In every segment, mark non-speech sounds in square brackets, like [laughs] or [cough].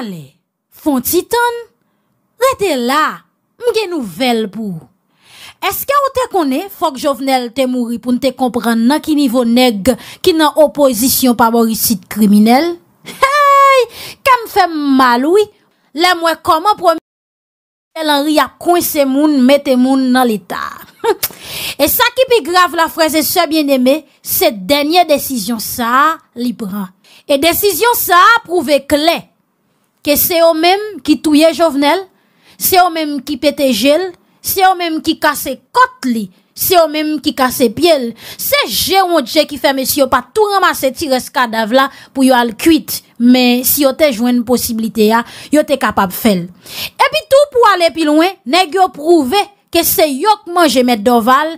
Ale, fon titan, rete la, mge nouvel pou. Eske ou te kone, fok jovenel te mouri pou nte kompran nan ki nivou neg ki nan opozisyon pa morisit kriminel? Hey, kam fe maloui, le mwen koman promi, el anri a kouise moun mette moun nan l'Etat. [laughs] E sa ki pi grav la fraze se bien eme, se denye desisyon sa li bran. E desisyon sa a prouve kley. Ke se yo menm ki touye jovenel, se yo menm ki pete jel, se yo menm ki kase kot li, se yo menm ki kase piel, se je ou dje ki fe menm si yo pa tou remase tire skadav la pou yo al kwit, menm si yo te jwen posibilite ya, yo te kapap fel. E pi tou pou ale pi louen, neg yo prouve ke se yok manje met doval,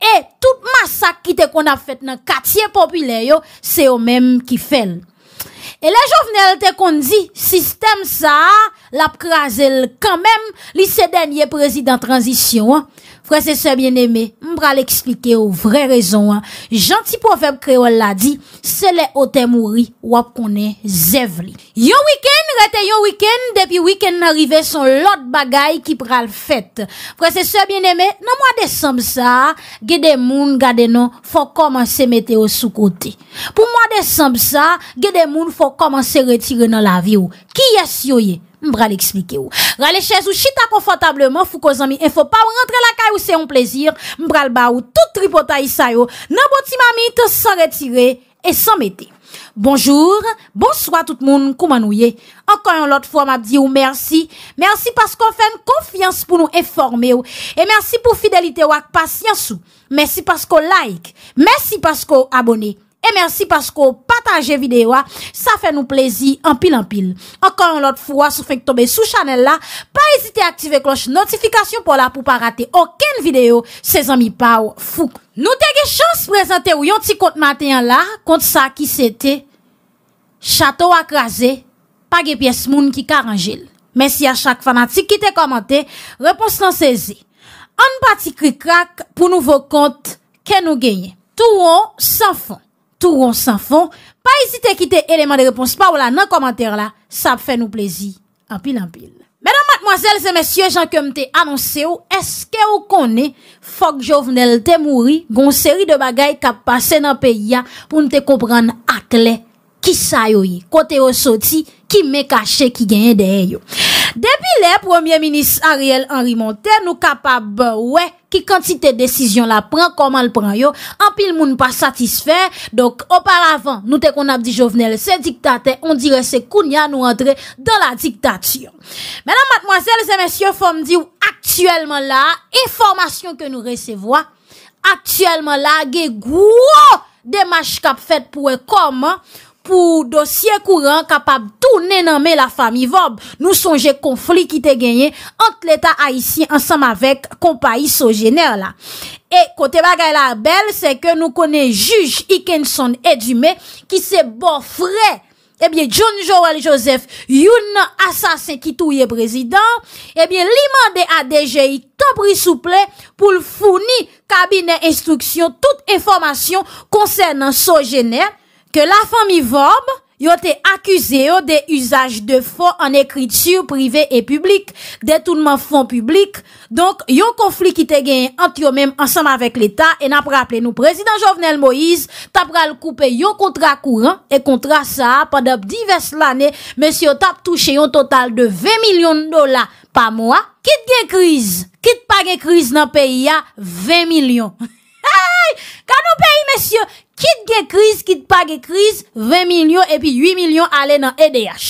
e tout masak ki te kon ap fet nan katye popile yo, se yo menm ki fel. E la jovenelte kon di, sistem sa, la prazel kan men li se denye prezident transisyon an. Prese se bien eme, mbra l'eksplike ou vre rezon an, janti profem kreol la di, se le ote mouri wap konen zevli. Yo wiken, rete yo wiken, depi wiken n'arive son lot bagay ki pral fete. Prese se bien eme, nan mwa de Sampsa, ge de moun gade nan fò koman se mete ou sou kote. Pou mwa de Sampsa, ge de moun fò koman se retire nan la vi ou, ki yas yo ye? Mbra li eksplike ou. Rale chez ou chita konfotableman fou ko zami. Enfo pa ou rentre la kay ou se yon plezir. Mbra li ba ou tout tripota yisay ou. Nan boti mami te san retire et san mete. Bonjour, bonsoit tout moun koumanouye. Ankan yon lot fwa mabdi ou mersi. Mersi paskou fèm konfians pou nou eforme ou. E mersi pou fidelite ou ak pasyans ou. Mersi paskou like. Mersi paskou abone. E mersi pasko pataje videwa, sa fe nou plezi anpil anpil. Ankon an lot fwa sou fek tobe sou chanel la, pa ezite aktive kloche notifikasyon pou la pou pa rate oken videyo se zanmi pa ou fuk. Nou te ge chans prezante ou yon ti kont matenyan la kont sa ki se te chato akraze pa ge pyes moun ki karanjil. Mensi a chak fanatik ki te komante, repons lan sezi. An pati kri krak pou nouvo kont ke nou genye. Tou ou san fon. Tou ronsan fon, pa esite ki te eleman de repons pa ou la nan komantèr la, sa ap fè nou plezi, apil apil. Mèdan matmoazèl, zè mèsyè, jankèm te anonsè ou, eske ou konè, fòk jovnel te mouri, goun seri de bagay ka passe nan peyi ya, pou nou te kompran ak lè, ki sa yo yè, kote yo soti, ki mè kache, ki genye de yè yo. Depi lè, Premier Ministre Ariel Henri Montey nou kapab wè, ki kantite desisyon la pran, koman l pran yo, anpil moun pa satisfen, dok oparavan, nou te kon ap di jovenel se diktate, on dire se koun ya nou rentre dan la diktatiyon. Menan matmoazel, zemensyon fom diw, aktuelman la, informasyon ke nou resevoa, aktuelman la, ge gwo de machkap fet pou e koman, pou dosye kouran kapab tou nename la fami vob. Nou sonje konflik ite genye ant leta a isi ansam avek kompayi sou jener la. E kote bagay la bel, se ke nou kone juj Iken Son Edume ki se bo fre, e bie John Joel Joseph Yun, asase ki tou ye prezident, e bie limande adeje ite prisouple pou founi kabine instruksyon tout informasyon konsen an sou jener Ke la fami vob, yo te akuse yo de usaj de fonds en ekritur privé et publik, detounman fonds publik. Donk, yon konflik ki te genyen antyo menm ansanm avèk l'Etat, e napra aple nou prezident Jovenel Moïse, tapra l'koupe yon kontra kouran, e kontra sa, pandop divers l'anè, mèsyo tap touche yon total de 20 milyon dola, pa mwa, kit gen kriz, kit pa gen kriz nan peyi ya 20 milyon. Hey, ka nou peyi mèsyo? Kit ge kriz, kit pa ge kriz, 20 milyon epi 8 milyon ale nan EDH.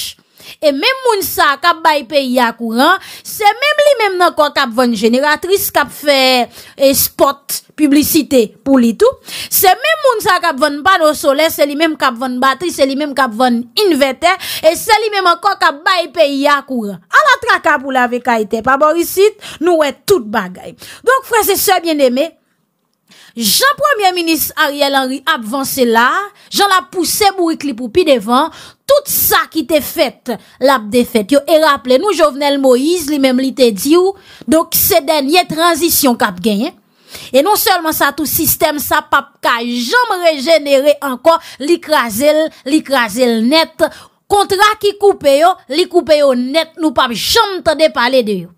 E men moun sa kap bayi peyi ya kouran, se men li men nan kon kap ven generatris, kap fe eh, spot, publicite pou li tou. Se men moun sa kap ven panosole, se li men kap ven batris, se li men kap ven inverter, e se li men kon kap bayi peyi ya kouran. A la tra kap ou la ve kaite, bon pa borisit nou e tout bagay. Donk fwese se bien deme. Jean Premier Ministre Ariel Henry ap vansé la, Jean l'ap pousse bourik li poupi devan, tout sa ki te fète, l'ap defète yo, e rappele nou Jovenel Moïse, li mèm li te di ou, dok se denye transisyon kap genye, e non selman sa tou sistem sa pap ka jom rejenere anko, li krasel, li krasel net, kontra ki koupe yo, li koupe yo net, nou pap jom te depale de yo.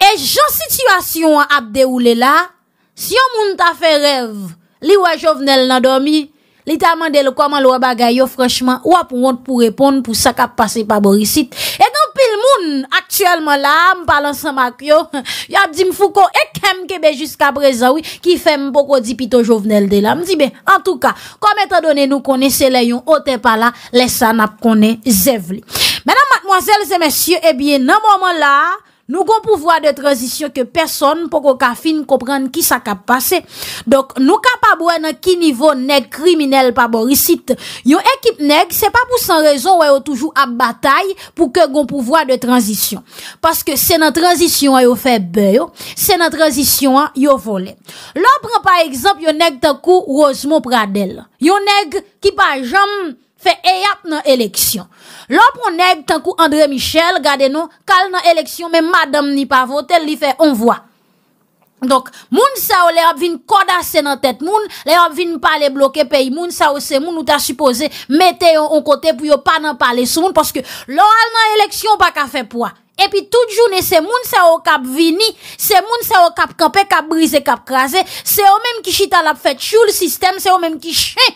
E jom situasyon ap deroule la, Si yon moun ta fe rev, li wè jovenel nan dormi, li ta mande lè kwa man lò bagay yo franchman, wè pou wote pou repon pou sakap pase pa borisit. Et nou pil moun, aktuelman la, m'palan sa mak yo, [laughs] yo ap di m'fou kon ek kem kebe jiska breza wè, ki fem m'poko di pito jovenel de la. M'di be, an tou ka, kom etan donè nou konè se lè yon ote pa la, lè sa nap konè zev li. Menan matmoazèl zè mèsyè, ebyen nan mouman la, Nou kon pou vwa de tranjisyon ke person pou kon ka fin komprenn ki sa ka pase. Dok nou ka pa bwen an ki nivou neg kriminel pa borisit. Yo ekip neg, se pa pou san rezon wè yo toujou ap batay pou ke kon pou vwa de tranjisyon. Paske se nan tranjisyon wè yo fè bè yo, se nan tranjisyon wè yo volè. Lò pren pa ekzamp yo neg takou Rosemont Pradel. Yo neg ki pa jom... Fè eyap nan eleksyon. Lò pou neg tan kou André Michel, gade nou, kal nan eleksyon, men madame ni pa votè, li fè, on vwa. Donk, moun sa ou lè ap vin kodase nan tèt moun, lè ap vin pale bloke peyi moun, sa ou se moun ou ta suppose, mette yon kote pou yo pa nan pale sou moun, paske lò al nan eleksyon pa ka fè pwa. E pi tout jounè se moun sa ou kap vini, se moun sa ou kap kapè, kap brise, kap krasè, se ou mèm ki chita la fèt chou lè sistem, se ou mèm ki chè.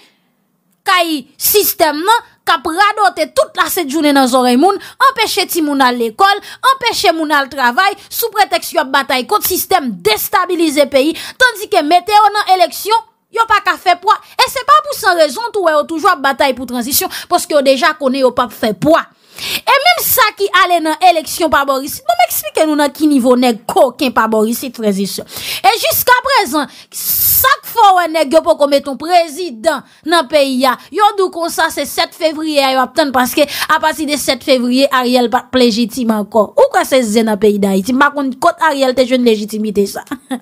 Kayi sistem nan, kap rado te tout la set jounen nan zorey moun, empèche ti moun al l'ekol, empèche moun al travay, sou preteks yo batay kont sistem destabilize peyi, tandi ke mete yo nan eleksyon, yo pa ka fe pwa. E se pa pou san rezon tou e yo toujwa batay pou transisyon, poske yo deja kone yo pa fe pwa. E min sa ki ale nan eleksyon Paborisit, moun mè eksplike nou nan ki nivou Nè kòkèn paborisit frezisyon E jisk aprezen Sak fò wè nè gyo pou kòmè ton prezidant Nan peyi ya Yon dò kon sa se 7 fevriye a yo aptan Panske apasi de 7 fevriye Ariel plejitim ankon Ou kwa se zè nan peyi da iti Mè kon kòt Ariel te joun lejitimite sa [laughs]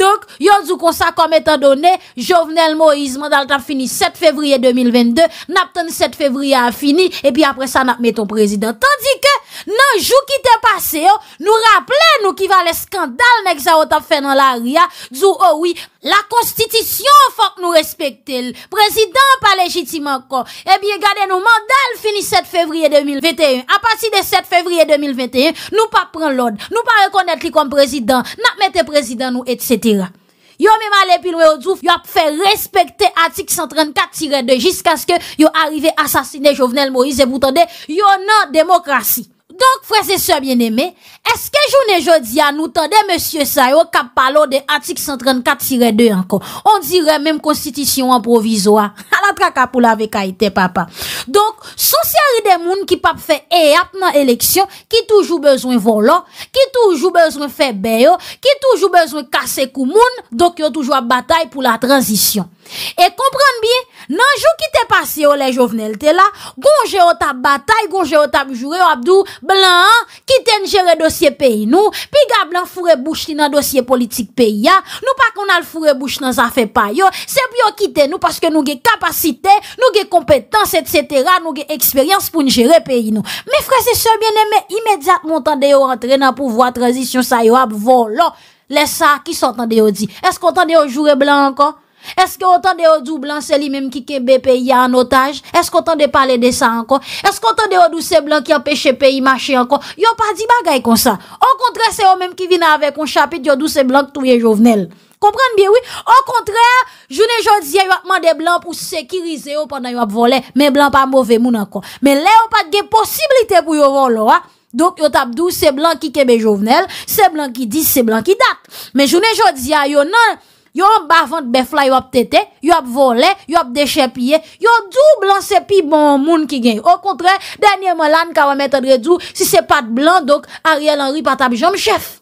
Donc yon dò kon sa kòmè tan donè Jovenel Moïse Mandal tap fini 7 fevriye 2022 Naptan 7 fevriye a fini E pi apre sa nap meton Prezident, tandi ke nan jou Ki te pase yo, nou rapple nou Ki va le skandal nek zaot ap fè Nan la ria, djou owi oh La konstitisyon fòk nou respektel Prezident pa legitimanko Ebiye eh gade nou mandal Fini 7 fevriye 2021 A pati de 7 fevriye 2021 Nou pa pren l'od, nou pa rekonet li kom prezident Na mette prezident nou, etc Yo mèman lè pilwe ou djouf, yo ap fè respekte atik 134-2 Jisk aske yo arrive asasine Jovenel Moise Boutande Yo nan demokrasi Donk, fwese sè bien eme, eske jounen jodi anoutan de monsie sa yo kap palo de atik 134-2 anko. On dirè menm konstitisyon anprovizwa. Alat kaka pou la vek a ite, papa. Donk, sou syari de moun ki pap fe e yap nan eleksyon, ki toujou bezwen volon, ki toujou bezwen fe beyo, ki toujou bezwen kase kou moun, donk yo toujou ap batay pou la tranzisyon. E kompran bi, nanjou ki te pase yo le jovenelte la, gonjè o tap batay, gonjè o tap jure yo abdou Blan, kite njere dosye peyi nou, pi ga blan fure bouch ti nan dosye politik peyi ya, nou pa kon al fure bouch nan zafepa yo, se pi yo kite nou paske nou ge kapasite, nou ge kompetanse, etc., nou ge eksperyans pou njere peyi nou. Me frese se bieneme, imediat montande yo antre nan pou vwa transisyon sa yo ap volo, lesa ki sotande yo di, eskontande yo jure blan anko? Eske o tan de yo dou blan seli menm ki kebe pe ya an otaj? Eske o tan de pale de sa ankon? Eske o tan de yo dou se blan ki apèche pe yi mache ankon? Yo pa di bagay kon sa. O kontre se yo menm ki vina avek on chapit yo dou se blan ki touye jovenel. Komprende bie wii? O kontre, jounen joun ziyan yo apman de blan pou sekirize yo pandan yo apvole, men blan pa mwove moun ankon. Men le yo pat ge posibilite pou yo volo a. Dok yo tap dou se blan ki kebe jovenel, se blan ki di, se blan ki dat. Men jounen joun ziyan yo nan... Yon bavant befla yon ap tete, yon ap vole, yon ap deche pye, yon djou blan sepi bon moun ki gen. O kontre, denye molan kwa wame tadre djou, si se pat blan, dok a riel an ripa tabi jom chef.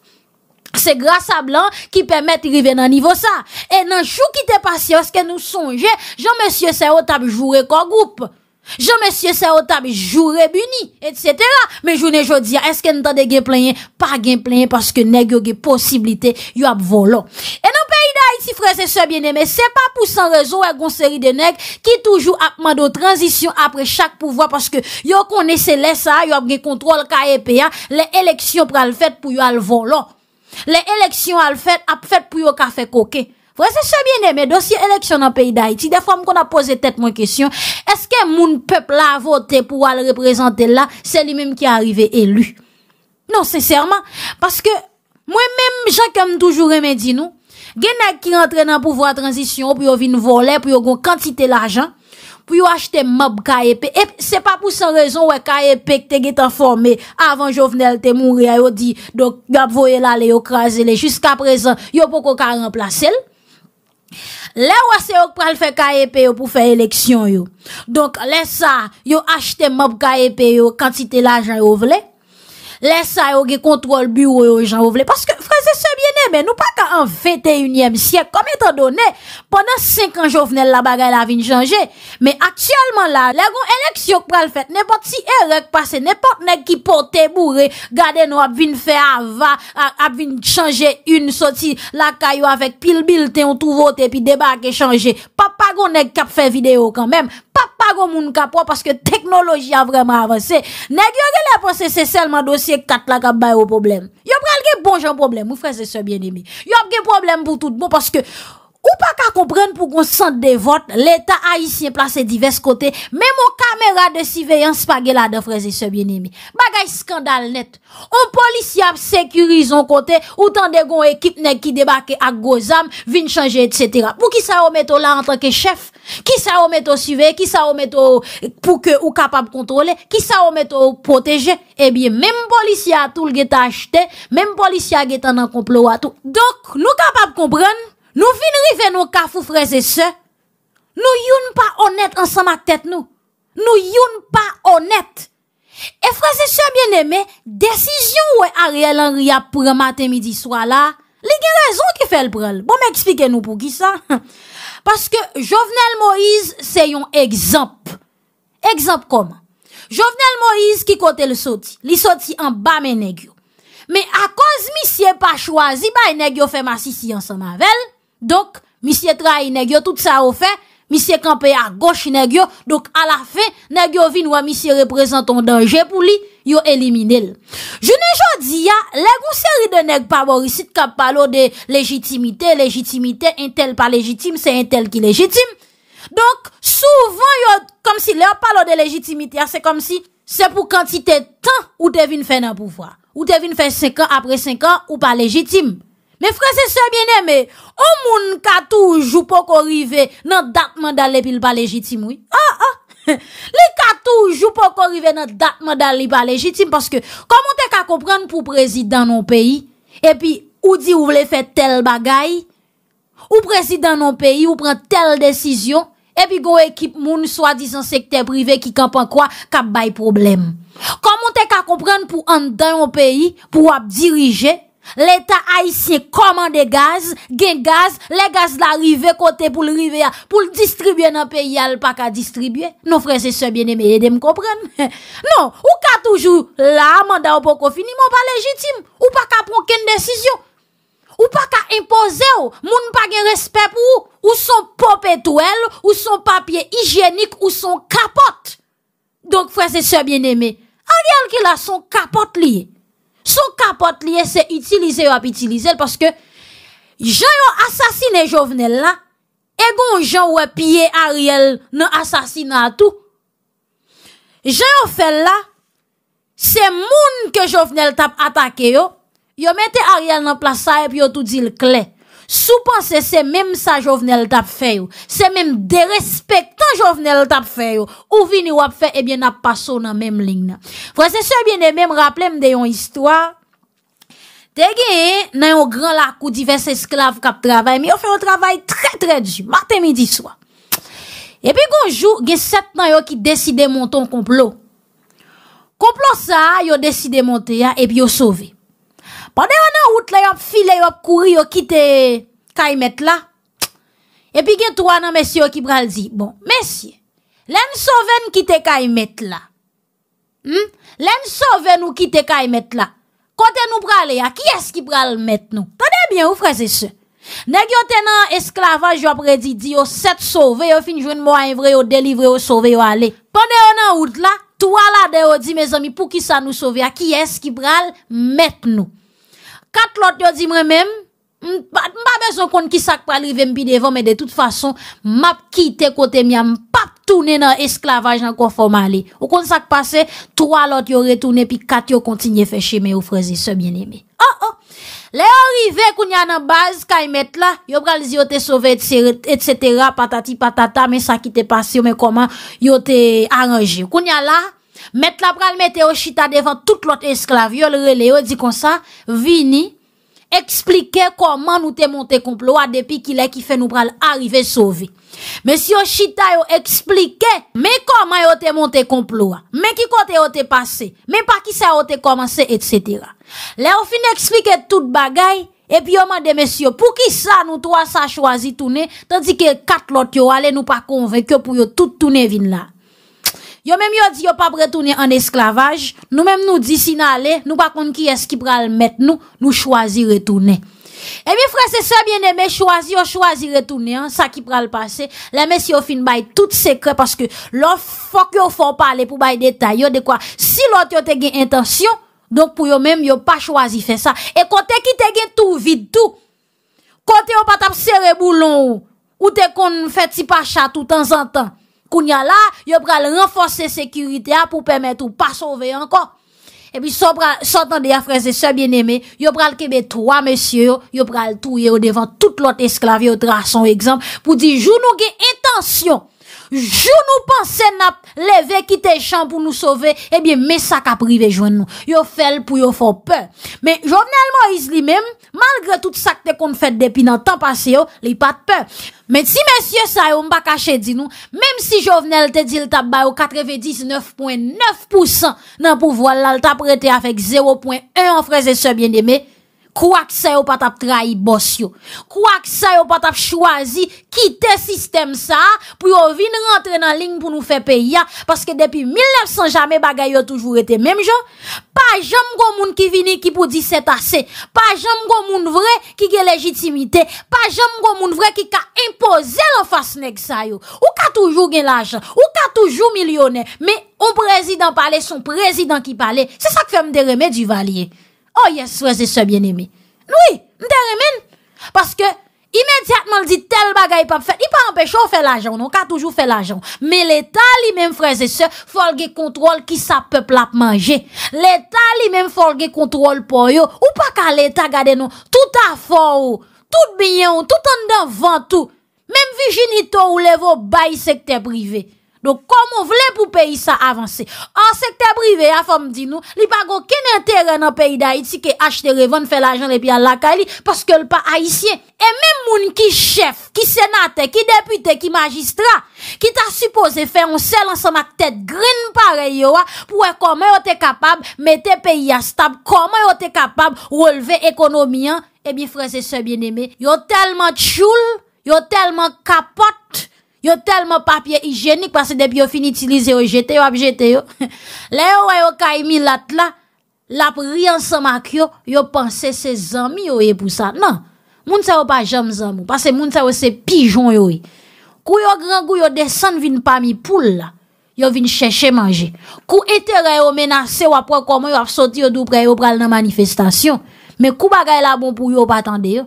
Se grasa blan ki pwemet rive nan nivo sa. E nan chou ki te pasye aske nou sonje, jom monsye se o tabi joure kogoup. Jou mè sye se o tabi, jou rebuni, et cetera Mè jounè jò diya, eske n tan de genplayen, pa genplayen Paske neg yo ge posibilite, yo ap volon E nou peyi da iti frese se biene, mè se pa pou san rezo E gon seri de neg ki toujou ap mando transition apre chak pouvo Paske yo kone se lesa, yo ap ge kontrol ka epya Le eleksyon pral fèt pou yo al volon Le eleksyon al fèt, ap fèt pou yo ka fè koke Vre se se biene, me dosye eleksyon nan peyi da iti, defonm kon a pose tet mwen kesyon, eske moun pepl la vote pou al reprezentel la, se li menm ki a arrive elu. Non, senser man, paske mwen menm jan kem toujou remedi nou, gen ak ki rentre nan pou vwa transisyon, pou yo vin voler, pou yo goun kantite l ajan, pou yo achete mab kayepe, ep se pa pou sen rezon kayepe ke te get informe, avan jovenel te moun rea, yo di, do gab voye la le, yo kaze le, jusqu aprezen, yo poko ka remplace l, Le wase yo pral fe kaje pe yo pou fe eleksyon yo Donk lesa yo achte map kaje pe yo Kantite la jan yo vle Lesa yo ge kontrol bureau yo jan yo vle Paske fraze se bien Men eh nou pa ka an fete unyem syek Kom eto do ne Pendan 5 an jo vnen la bagay la vin chanje Men aktiyalman la Lègon elek si yo pral fèt Nèpot si erèk pase Nèpot nèk ki pote bourè Gade nou ap vin fè ava Ap vin chanje un soti La kayo avèk pil bil te On tou votè pi deba ake chanje Pa pa gon nèk kap fè video kanmèm Pa pa gon moun kap wò Paske teknoloji a vreman avansè Nèk yo gè lè posè se selman dosye kat la kap bayo problem Yo pral gè bon jan problem Mou fwese seby Yo apge problem pou tout bo Paske Ou pa ka kompren pou kon sent de vot, l'Etat a yisye plase divers kote, menm ou kamera de siveyans pa ge la defreze sebyenimi. Bagay skandal net. Ou polisya ap sekurizon kote, ou tan de gon ekip ne ki debake ak gozam, vin chanje, etc. Pou ki sa ou meto la an tanke chef, ki sa ou meto sivey, ki sa ou meto pou ke ou kapab kontrole, ki sa ou meto ou proteje, e eh bie menm polisya atoul ge ta achete, menm polisya ge ta nan komplou atou. Dok, nou kapab komprenn, Nou fin rive nou kafou freze se, nou youn pa onet ansan ma tèt nou. Nou youn pa onet. E freze se, bien eme, desijyon wè a real an ria prè matè midi swala, li gen rezon ki fè l prel. Bon mè eksplike nou pou ki sa. [laughs] Paske Jovenel Moïse se yon egzamp. Egzamp koman? Jovenel Moïse ki kote l soti. Li soti an ba menegyo. Me akòz mi si e pa chwazi, ba enegyo fè ma sisi ansan ma vel, Donk, misye trai negyo, tout sa ou fe, misye kampe a goche negyo, donk a la fe, negyo vi nou a misye reprezenton danje pou li, yo elimine el. Je ne jodi ya, legou seri de neg paborisit kap palo de legitimite, legitimite, intel pa legitime, se intel ki legitime. Donk, souvan yo, kom si leyo palo de legitimite, ya se kom si se pou kantite tan ou devine fe nan poufwa. Ou devine fe 5 an apre 5 an ou pa legitime. Ne fwese se bine me, ou moun katou jupo korive nan datman dal li pa legitim, oui? Ha, ha! Li katou jupo korive nan datman dal li pa legitim, paske komon te ka kompran pou prezident nou peyi, epi ou di ou vle fet tel bagay, ou prezident nou peyi ou pren tel desisyon, epi go ekip moun swa dizan sekte prive ki kapan kwa, kap bay problem. Komon te ka kompran pou andan nou peyi, pou ap dirije, L'Etat a y siye komande gaz, gen gaz, le gaz la rive kote pou l'rive ya, pou l'distribuye nan peyi al pa ka distribuye. Non, frese se bien eme, edem kompren. Non, ou ka toujou la manda ou pou konfinimou pa legitime, ou pa ka pronken desisyon, ou pa ka impose ou, moun pa gen respet pou ou, ou son popet ou el, ou son papye hygienik, ou son kapot. Donk frese se bien eme, an di al ki la son kapot liye. Son kapot liye se itilize yo ap itilize l, paske jan yo asasine jovenel la, e gon jan we pye Ariel nan asasine a tou. Jan yo fel la, se moun ke jovenel tap atake yo, yo mette Ariel nan plasa e pi yo tou di l kley. Sou panse se menm sa jovnel tap feyo. Se menm derespektan jovnel tap feyo. Ou vini wap fe, ebyen ap paso nan menm lingna. Franses se ebyen de menm rapplem de yon histwa. Te gen, nan yon gran lakou divers esklav kap travay. Me yon fe yon travay tre tre di. Maten midi swa. Ebyen konjou, gen set nan yon ki deside monton komplot. Komplot sa, yon deside monten ya, epi yon sove. Pande yon an out la, yop file, yop kouri, yop kite, kaj met la. Epi gen tou an an mesye, yop ki pral di, bon, mesye, len so ven kite kaj met la. Hmm? Len so ven ou kite kaj met la. Kote nou pral e ya, ki es ki pral met nou? Pande yon an out la, tou ala de ou di, me zomi, pou ki sa nou so ve, a ki es ki pral met nou? Kat lot yo di mre mèm, mba bezon kon ki sak pa li ve mbi devon, mè de tout fason, map ki te kote mèm, pap toune nan esklavaj nan kon foma li. Ou kon sak pase, 3 lot yo retoune, pi 4 yo kontinye feche mè ou frezi, se mjen lè mè. Oh oh, le yo li ve koun ya nan baz, kaj mèt la, yo pralzi yo te sove etsètera, patati patata, mè sa ki te pase, yo mè koman yo te aranje. Koun ya la, Met la pral mette yo chita devan tout lot esklavyol rele yo, di kon sa, vini, eksplike koman nou te monte komploa depi ki la ki fe nou pral arrive sovi. Monsi yo chita yo eksplike, men koman yo te monte komploa, men ki kote yo te pase, men pa ki sa yo te komanse, etsetera. La yo fin eksplike tout bagay, epi yo mande monsi yo, pou ki sa nou towa sa chwazi toune, tendi ke kat lot yo ale nou pa konvekyo pou yo tout toune vin la. Yo mèm yo di yo pa bretounen an esklavaj, nou mèm nou disina ale, nou pa kon ki eski pral met nou, nou chwazi retounen. E mi fwese sebyen eme, chwazi yo chwazi retounen, sa ki pral pase. Lèmè si yo fin bay tout sekre, paske lò fòk yo fòk pale pou bay detay yo de kwa. Si lò ti yo te gen intansyon, donk pou yo mèm yo pa chwazi fè sa. E kon te ki te gen tou vide tou, kon te yo patap sere boulon ou, ou te kon fè ti pachat ou tan zan tan. kounya la, yo pral renforser sekurite a, pou pemet ou pa sove ankon, e pi son pral, son tan dey afreze se bien eme, yo pral kebe to a mesye yo, yo pral touye ou devan, tout lot esklavye, ou tra son ekzamp, pou di, jounouge etansyon, Jou nou panse nap leve ki te chan pou nou sove, ebyen me sa ka prive joun nou. Yo fel pou yo fò pè. Men Jovenel Moise li men, malgre tout sa ki te kon fèd depi nan tan pase yo, li pat pè. Men si men sye sa yo mba kache di nou, men si Jovenel te di l tabay ou 99.9% nan pou voal la l tab prete afek 0.1 an fraze se bien demè, Kwa ki sa yo pat ap trahi bos yo? Kwa ki sa yo pat ap chwazi kite sistem sa pou yo vin rentre nan ling pou nou fe peya paske depi 1900 jame bagay yo toujou ete menm jo? Pa jom gomoun ki vini ki pou di setase pa jom gomoun vre ki ge legitimite pa jom gomoun vre ki ka impoze le fasnek sa yo ou ka toujou gen lajan ou ka toujou milyone me ou prezident pale son prezident ki pale se sa ki fem de reme di valye O oh, yes, freze se bien emi. Nwi, nte remen. Paske, imediatman li di tel bagay pa pe fet. Ni pa empèche ou fe l'ajan, nou ka toujou fe l'ajan. Me l'Etat li men freze se folge kontrol ki sa pe plap manje. L'Etat li men folge kontrol po yo. Ou pa ka l'Etat gade nou. Touta fo ou, tout biyon, toutan dan vantou. Mem vijinito ou levou bayi sekte prive. Donk komon vle pou peyi sa avanse. An sekte prive ya fom di nou, li pa go kenen teren an peyi da iti ki achte revan, fe la jan epi an laka li paske l pa aisyen. E men moun ki chef, ki senate, ki depute, ki magistra, ki ta suppose fe yon selan sa mak tet grin pare yowa pou e koman yo te kapab mette peyi ya stab, koman yo te kapab releve ekonomian, e bi freze se bieneme. Yo eh telman tchoul, yo telman kapot, Yo telman papye ijenik, pase dep yo fin itilize yo jete, yo ap jete yo. [laughs] Le yo wè yo ka imi lat la, lap rian sa mak yo, yo panse se zami yo e pou sa. Nan, moun se wè pa jam zami, pase moun se wè se pijon yo e. Kou yo gran gou yo desen vin pa mi poula, yo vin chèche manje. Kou ete re yo menase, wap wè koman yo ap soti yo dupre, yo pral nan manifestasyon. Men kou bagay la bon pou yo patande yo?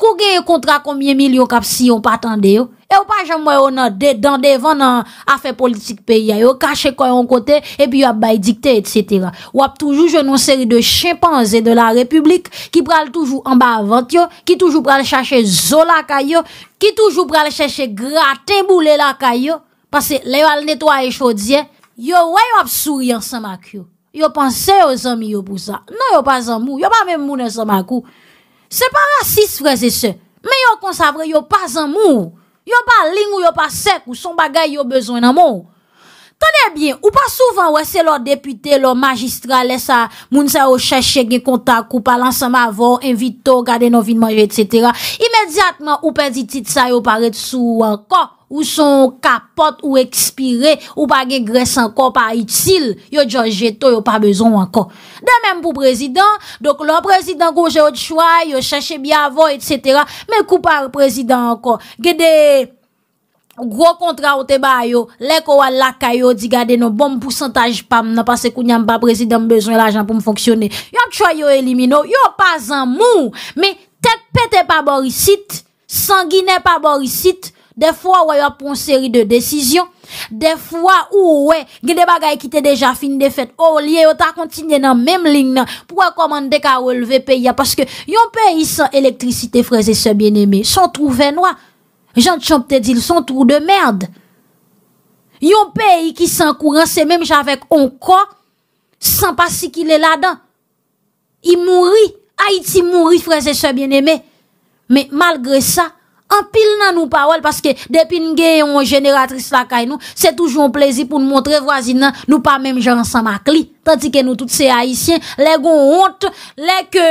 Kou gen yo kontra konmye mil yo kap si yo patande yo? E ou pa jan mwen yo nan dedan devan nan afen politik peya yo, kache koyon kote, epi yo ap bay dikte, etsetera. Ou ap toujou jenon seri de chimpanzé de la republik, ki pral toujou anba avant yo, ki toujou pral chache zola kaya yo, ki toujou pral chache graten boule la kaya yo, pase le yo al netoye chodye, yo wè yo ap sou yon sanmak yo. Yo panse yo zanmi yo pou sa. Non yo pas zanmou, yo pa men mounen sanmak yo. Se pa rasis freze se, men yo konsabre yo pas zanmou. Yon pa ling ou yon pa sek ou son bagay yon bezon nan moun. Tane bien, ou pa souvan wese lor depute, lor magistra, lese a moun sa yo chache gen kontak ou palan sa mavan, invito, gade nou vin manje, etc. Imediatman ou pe di tit sa yo paret sou wakok. Ou son kapot ou ekspire Ou pa ge gres anko pa itil Yo diyo jeto yo pa bezon anko De menm pou prezident Dok lò prezident kou jè ou tchwa Yo chache bi avon et cetera Men kou par prezident anko Ge de gro kontra ou te ba yo Lè kou wala kaya yo di gade Non bom pousantaj pam Nan pase kou nyam pa prezident Mbezoun l'ajan pou mfonksyone Yo tchwa yo elimino Yo pas an mou Men tek pete pa borisit Sangine pa borisit de fwa wè yon pon seri de desisyon, oh, de fwa ou wè, gè de bagay ki te deja fin de fèt, ou liye yon ta kontinye nan mem ling nan, pou wè komande de ka wè lve pe ya, paske yon pe yi san elektrisite, freze se bien eme, san trou venwa, jan chan pte di, san trou de merd, yon pe yi ki san kourense, se menm javek onko, san pasi ki le la dan, yi mouri, Haiti mouri, freze se bien eme, men malgre sa, An pil nan nou pawel, paske depin gen yon jeneratris la kay nou, se toujoun plezi pou moun tre vwazin nan, nou pa menm jan san makli. Tanti ke nou tout se haisyen, le goun honte, le ke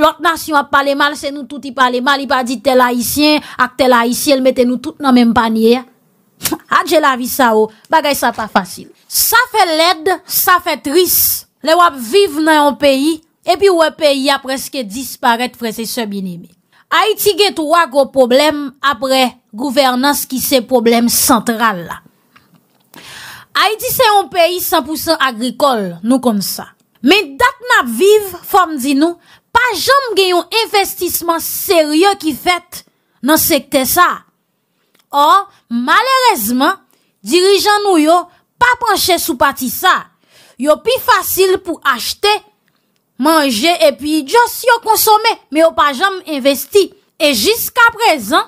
lort nas yon ap pale mal, se nou tout i pale mal, i pa di tel haisyen, ak tel haisyen, mette nou tout nan menm panye. Adje la vi sa ou, bagay sa pa fasil. Sa fe led, sa fe tris, le wap vive nan yon peyi, e pi wap peyi ap reske disparet, fre se se binimi. Ha iti gen touwa gwo problem apre gouvernans ki se problem sentral la. Ha iti se yon peyi 100% agrikol nou kon sa. Men dat nap viv, fom di nou, pa jom gen yon investisman seryo ki fet nan sekte sa. Or, malerezman, dirijan nou yo pa panche sou pati sa. Yo pi fasil pou achte sa. manje epi diyo si yo konsome me yo pa jam investi e jiska prezen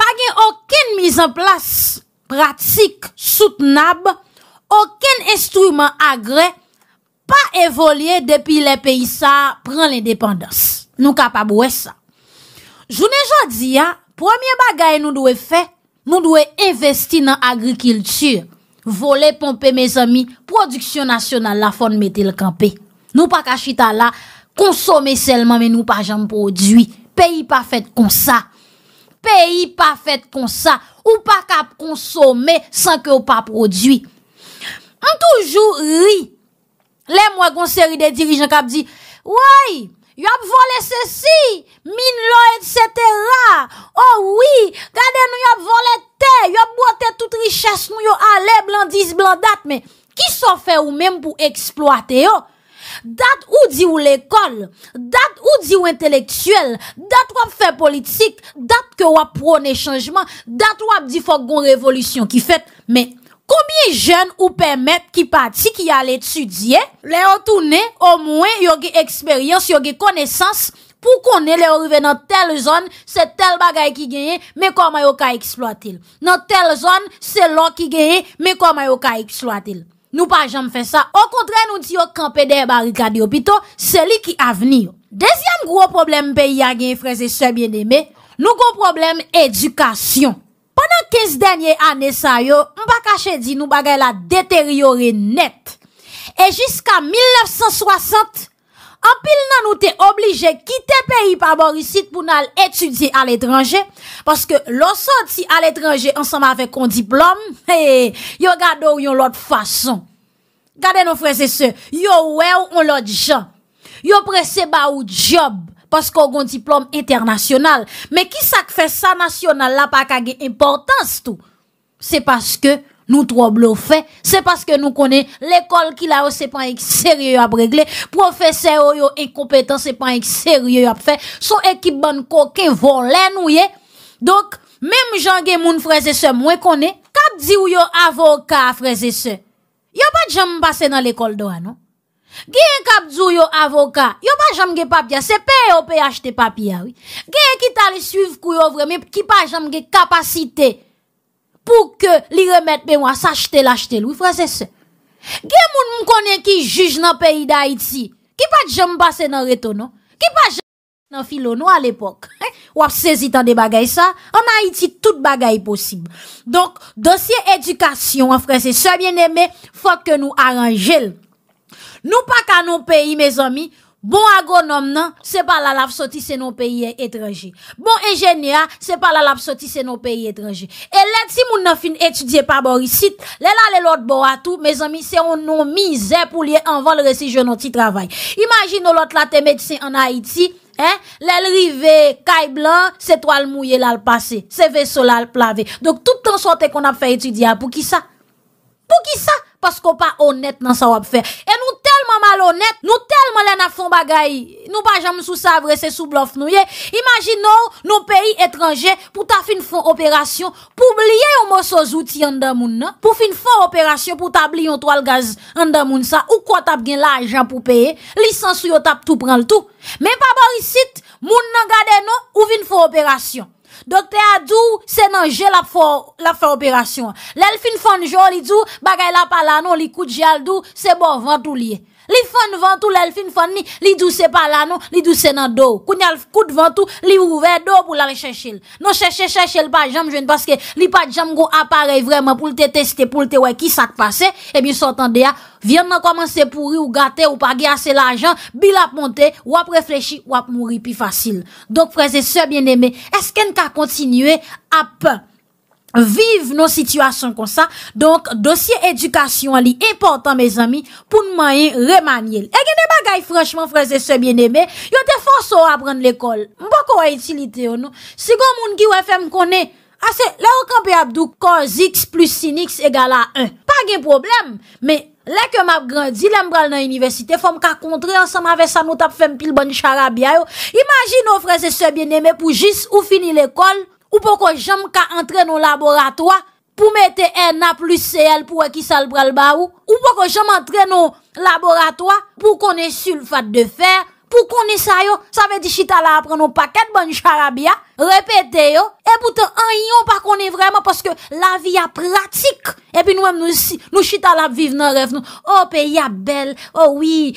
pa gen oken mizan plas pratik soutenab oken estouyman agre pa evolye depi le peyi sa pran lindependans nou kapab wè sa jounen jodi ya promyen bagay nou dwe fe nou dwe investi nan agrikiltur vole pompe me zami produksyon nasyonal la fon metil kampe Nou pa kachita la, konsome selman men nou pa jan prodwi. Peyi pa fet kon sa. Peyi pa fet kon sa. Ou pa kap konsome san ke ou pa prodwi. An toujou ri. Le mwa gonseri de dirijan kap di, Ouay, yo ap vole se si, min lo et setera. Oh ou oui, gade nou yo ap vole te, yo ap bote tout richesse nou yo ale, blandise, blandate men. Ki son fe ou men pou eksploate yo oh?? Dat ou di ou l'ekol, dat ou di ou entelektuel, dat wap fè politik, dat ke wap pwone chanjman, dat wap di fok gon revolisyon ki fèt. Men, kombye jen ou pèmèp ki pati ki yal etudye, le yo toune, o mwen, yo ge eksperyans, yo ge konesans, pou konen le yo rive nan tel zon, se tel bagay ki genye, men koma yo ka eksploatil. Nan tel zon, se lo ki genye, men koma yo ka eksploatil. Nou pa jom fè sa, o kontre nou di yo kampe de barika di opito, seli ki aveni yo. Dezyan gro problem peyi a gen freze sebyen eme, nou gro problem edukasyon. Pendan 15 denye ane sa yo, mba kache di nou bagay la deteriore net. E jiska 1960, Anpil nan ou te oblije ki te peyi pa borisit pou nan etudye al etranje. Paske lo soti al etranje ansama avek kon diplom, yo gado yon lot fason. Gade nou frese se, yo wew yon lot jan. Yo prese ba ou job paske yon kon diplom internasyonal. Me ki sak fe sanasyonal la pa kage importans tou. Se paske... nous trop bluffés. C'est parce que nous connaissons l'école qui là, c'est pas un sérieux à régler. Professeur, yo, incompétent, c'est pas un sérieux à faire. Son équipe bonne coquin, volé, nous Donc, même Jean Guémoun, frères et sœurs, moi connais, cap dit ou yo avocat, frères et sœurs. Yo pas jamais passer dans l'école de non? Gien kap djou yo avocat, yo pa jam pas bien. C'est pe yo pe acheter papier, Oui. Gien ki tali suiv kou yo vre, pas ki pa jam gen pou ke li remet pe mwa s'achete l'achete l'ou, fransese. Ge moun mkonen ki juj nan peyi da Haiti, ki pa jom basen nan reto nou? Ki pa jom basen nan filo nou al epok? Ou ap sezi tan de bagay sa? An Haiti, tout bagay posib. Donk, dosye edukasyon, fransese, sebyen eme, fok ke nou aranjel. Nou pa ka nou peyi, me zomi, Bon agonom nan, se pa la laf soti se nou peyi etranji Bon enjenya, se pa la laf soti se nou peyi etranji E let si moun nan fin etudye pa borisit Le la le lot bo atou, me zami se on nou mize pou li anval resi je nou ti travay Imajino lot la te medisyen an Haiti Le li ve kay blan, se to al mouye la al pase, se ve so la al plave Dok tout an sote kon ap fe etudya pou ki sa Pou ki sa Paske ou pa honet nan sa wap fe. E nou telman mal honet, nou telman lè na fon bagay. Nou pa jam sou savre se sou blof nou ye. Imagin nou, nou peyi etranje pou ta fin fon operasyon, pou blye yon mòsou zouti yon damoun nan. Pou fin fon operasyon pou ta blye yon toal gaz yon damoun sa. Ou kwa tap gen la ajan pou peye, lisansou yo tap tou pran l'tou. Men pa borisit, moun nan gade nou ou fin fon operasyon. Dokte adou, se nan jè la fò operasyon. Lèl fin fon jò li dò, bagay la pala non li kout jè al dò, se bon vantou liye. Li fan vantou lèl fin fan ni, li djouse pala nou, li djouse nan do. Kou nyal kout vantou, li ouve do pou la rechechil. Non cheche, cheche l pa jam jwen, paske li pa jam go aparey vreman pou lte teste, pou lte weki sak pase, ebi eh sotan deya, vyen nan komanse pouri ou gate ou pagi ase la jan, bil ap monte, wap reflechi, wap mouri pi fasil. Dok prese se bien eme, esken ka kontinue ap pa? vive nou situasyon kon sa. Donk, dosye edukasyon li important, me zami, pou nmanye remanye. E gen e bagay, franchman, freze se bieneme, yo te foso a apren l'ekol. Mpoko a itilite yo nou. Sigon moun ki wè fèm konen, ase, lè ou kapi abdou, koz x plus sin x egal a 1. Pa gen problem, me lè ke m ap grandi, lè m bral nan universite, fòm ka kontre ansam avè sa nou tap fèm pil ban chara biya yo. Imagin nou, freze se bieneme, pou jis ou fini l'ekol, Ou pou kon jom ka entre nou laboratoi pou mete en a plus sel pou wè ki sal pral ba ou. Ou pou kon jom entre nou laboratoi pou kon es sulfat de fer. Pour qu'on ait ça, ça veut dire chita là prendre un paquet de bonne charabia, répétez yo, et pourtant un yon pas qu'on est vraiment parce que la vie a pratique. Et puis nous-mêmes nous chita là vivre dans rêve nous. Oh pays a belle, oh oui,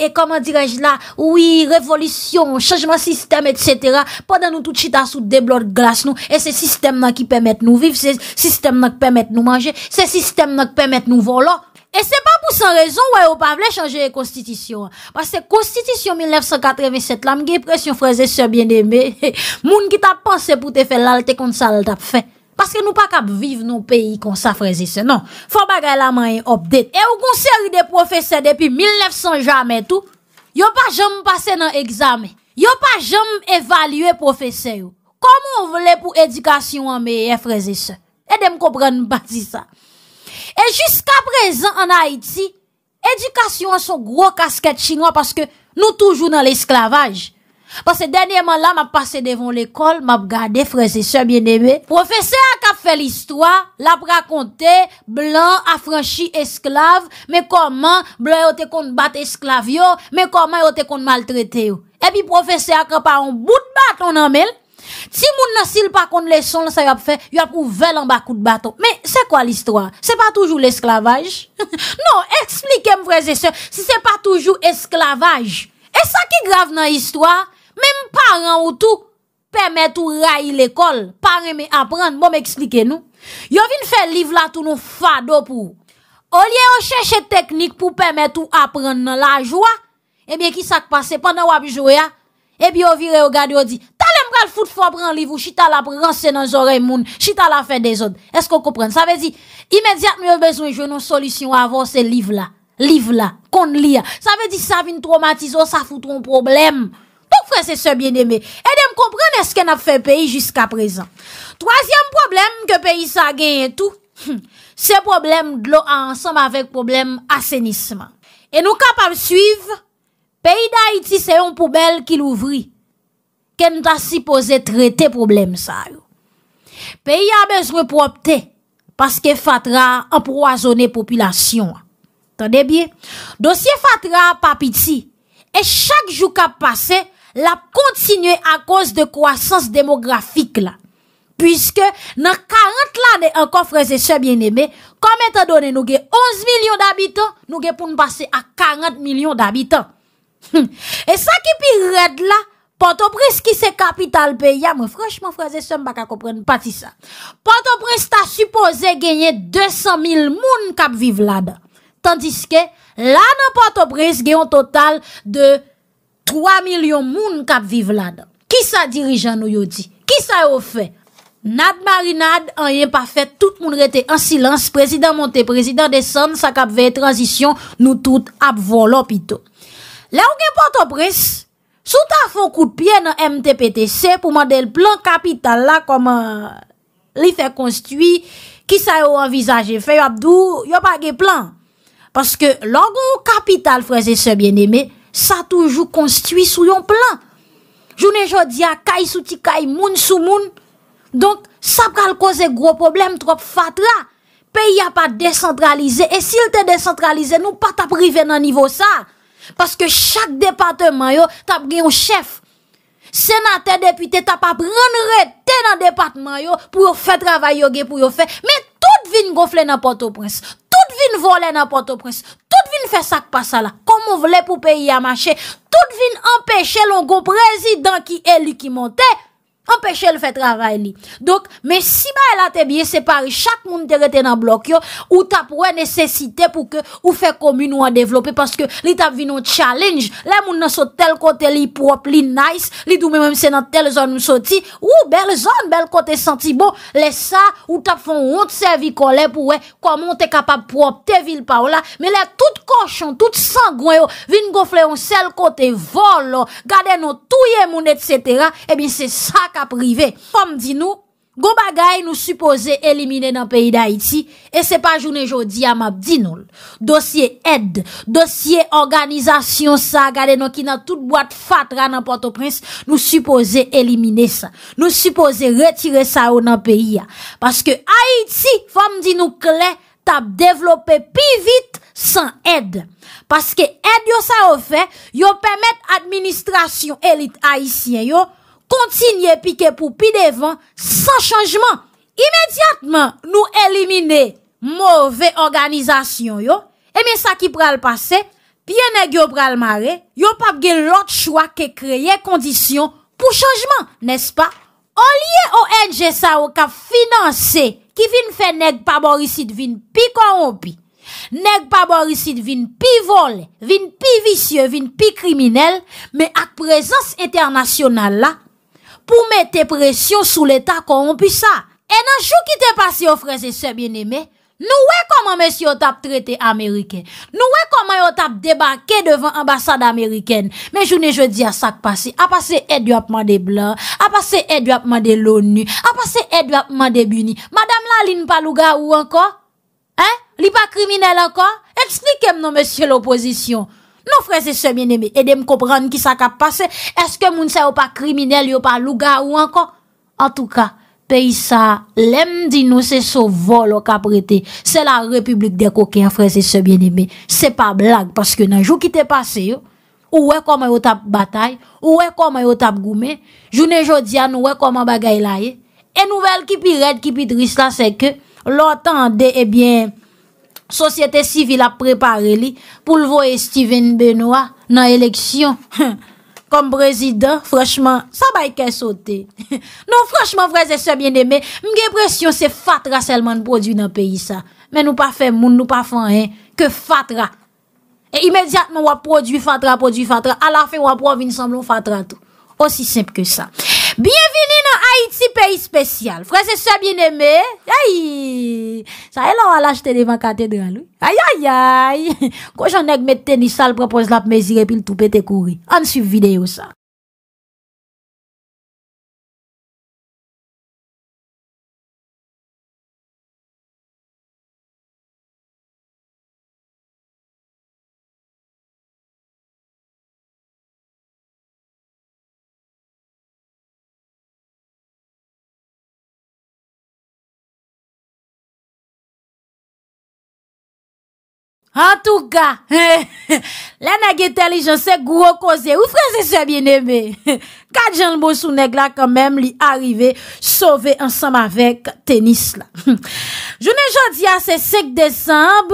et, comment dirais-je là, oui, révolution, changement système etc. Pendant nous tout chita sous des blocs glace nous, et c'est système là qui permet nous vivre, c'est système là qui permet nous manger, c'est système là qui permet nous voler. E se pa pou san rezon wè ou pa vle chanje e konstitisyon. Pase konstitisyon 1987 la, mge presyon freze se byen deme, moun ki tap panse pou te fe lalte kont sa lalte ap fe. Pase nou pa kap vive nou peyi kon sa freze se, nan. Fwa bagay la manye opdet. E ou konser de profese depi 1900 jamen tou, yo pa jom pase nan egzame. Yo pa jom evalue profese yo. Koman wole pou edikasyon wame ye freze se? E deme kompren bazi sa. Et jusqu'à présent en Haïti, éducasyon an son gros kasket chinois parce que nou toujou nan l'esclavage. Parce que dernièrement là, m'ap passé devant l'école, m'ap gardé, frère, c'est ça, bien aimé. Professeur ak ap fè l'histoire, l'ap raconté, blanc, afranchi, esclav, mè koman, blanc, yo te kont bat esklav yo, mè koman, yo te kont maltreté yo. Et puis professeur ak ap a un bout de bat, on en mèl. Ti moun nasil pa kon leson la sa yo ap fe, yo ap pou vel an bakout baton. Men, se kwa l'histoire? Se pa toujou l'esklavaj? [laughs] Non, eksplike m vreze se, se se pa toujou esklavaj. E sa ki grave nan histoire? Men m paran ou tou, pemet ou rayi l'ekol. Paran men apren, bon m eksplike nou. Yo vin fe liv la tou nou fado pou. O liye yo eh cheshe teknik pou pemet ou apren nan la jwa. Ebyen ki sak pase, pandan wap jou ya. Ah? Ebyen eh yo vire yo gade, yo di... Fout fò pre an liv ou chita la pre ranse nan zorey moun Chita la fe dezod E skon kompren? Sa ve di imediat mi yo bezwen joun nou solisyon avon se liv la Liv la, kon li ya Sa ve di sa vin traumatizo, sa fout ron problem Pou fwese se bien eme E de m kompren eske nap fe peyi jiska prezan Troasyam problem Ke peyi sa gen etou Se problem hmm, glò ansom avek problem Asenisman E nou kapam suiv Peyi da Haiti se yon poubel ki louvri Kè nou ta si pose trète problem sa lò. Peyi a bez repropte, paske fatra emproazone popylasyon. Tande bie? Dosye fatra papiti, e chak jou ka pase, la kontinue a kos de kwasans demografik la. Piske nan 40 lane an konf reze sebyen eme, kame ta done nou ge 11 milyon d'abitans, nou ge pou nou pase a 40 milyon d'abitans. [laughs] E sa ki pi red la, Portobres ki se kapital pe ya, ah, mwen franchman fraze sem baka kompren, pati sa. Portobres ta suppose genye 200.000 moun kap vivlada. Tandis ke, la nan Portobres genye un total de 3.000.000 moun kap vivlada. Ki sa dirijan nou yodi? Ki sa yo fe? Nad Marinad, an yen pa fet, tout moun rete en silans, prezident monte, prezident desan, sa kap veye transisyon, nou tout ap volo pito. La ou gen Portobres, an, Sou ta foun kout pien nan MTPTC pou mandel plan kapital la koman li fè konstuit, ki sa yo envizaje fè yo abdou, yo page plan. Paske log ou kapital freze se bien eme, sa toujou konstuit sou yon plan. Jounen jodi a kay sou ti kay, moun sou moun, donk sa pral koze gro problem trop fatra. Pei ya pa dezentralize, e sil te dezentralize nou pata prive nan nivou sa. Paske chak departement yo, tap gen yon chef. Senatè depité tap ap ren rete nan departement yo pou yo fè travay yo gen pou yo fè. Men tout vin gofle nan porto presse. Tout vin vole nan porto presse. Tout vin fè sak pa sa la. Kom moun vle pou peyi a mache. Tout vin empèche loun goun prezidant ki elu ki montè. empèche l fèt rara eni. Dok, mè si mè la te bie, se pari, chak moun te rete nan blok yo, ou tap wè nesesite pou ke ou fè komi nou a devlopè, paske li tap vin nou challenge, lè moun nan sot tel kote li prop, li nice, li dou mè mè mse nan tel zon msoti, ou bel zon, bel kote santi, bon, lè sa, ou tap fon ou tse vikole, pou wè, kwa moun te kapap prop te vil pa ou la, mè lè tout koshan, tout sangwen yo, vin gofle yon sel kote, volo, gade nou touye moun ka prive. Fom di nou, go bagay nou suppose elimine nan peyi d'Haïti, e se pa jounen jodi ya map di nou. Dosye ed, dosye organizasyon sa, gade nou ki nan tout boate fatra nan Port-au-Prince, nou suppose elimine sa. Nou suppose retire sa ou nan peyi ya. Paske Haïti, fom di nou klen, tap developpe pi vit san ed. Paske ed yo sa ou fe, yo pemet administrasyon elit Haïtien yo, kontinye pike pou pi devan, san chanjman, imediatman nou elimine mouve organizasyon yo, eme sa ki pral pase, pi ene gyo pral mare, yo papge lot chwa ke kreye kondisyon pou chanjman, nespa? On liye o NGSA ou ka finanse ki vin fe neg paborisit vin pi korompi, neg paborisit vin pi vole, vin pi visye, vin pi kriminel, me ak prezans internasyonal la, pou mette presyon sou l'Etat korompisa. E nan chou ki te pase yon oh freze se bieneme, nou we koman monsi yon tap trete Ameriken, nou we koman yon tap debake devan ambasade Ameriken, men jouni je di a sak pase, a pase Edwapman de Blanc, a pase Edwapman de L'ONU, a pase Edwapman de Bini, madame la li npa luga ou anko? Hein? Li pa kriminele anko? Eksplike mnon monsi l'oposisyon. Nou fre se se mien eme, e de m kopran ki sa ka pase, eske moun se ou pa kriminel, ou pa luga, ou ankon. An tou ka, pey sa, lem di nou se so volo ka prete. Se la republik de koke, an fre se se mien eme. Se pa blag, paske nan jou ki te pase yo, ou wekoman yo tap batay, ou wekoman yo tap goume, jounen jo dyan, ou wekoman bagay la ye. E nouvel ki pi red, ki pi trist la, se ke, lor tan de, e bien... Sosyete sivil ap prepare li pou l voye Steven Benoit nan eleksyon. Kom prezident, frashman, sa bay kè sote. Non, frashman, vreze sebyen deme, mge presyon se fatra selman prodwi nan peyi sa. Men nou pa fem moun, nou pa fan hen, ke fatra. E imediatman wap prodwi, fatra, prodwi, fatra. A la fe wap provi, nisamblon fatra tou. Osi semp ke sa. Biye vini nan Haiti, peyi spesyal. Frase sa bin eme. Yay! Sa e la wala jte devan katedral. Ayayay! Ko jen ek met teni sal, propoz la pmezire, pil tou pete kouri. An su videyo sa. An tou ka, la nagete li jan se kouro koze, ou fre se se biene be? Kat jan l'bosou neg la kanmem li arive, sove ansam avek tenis la. Jounen jodi a se 5 decemb,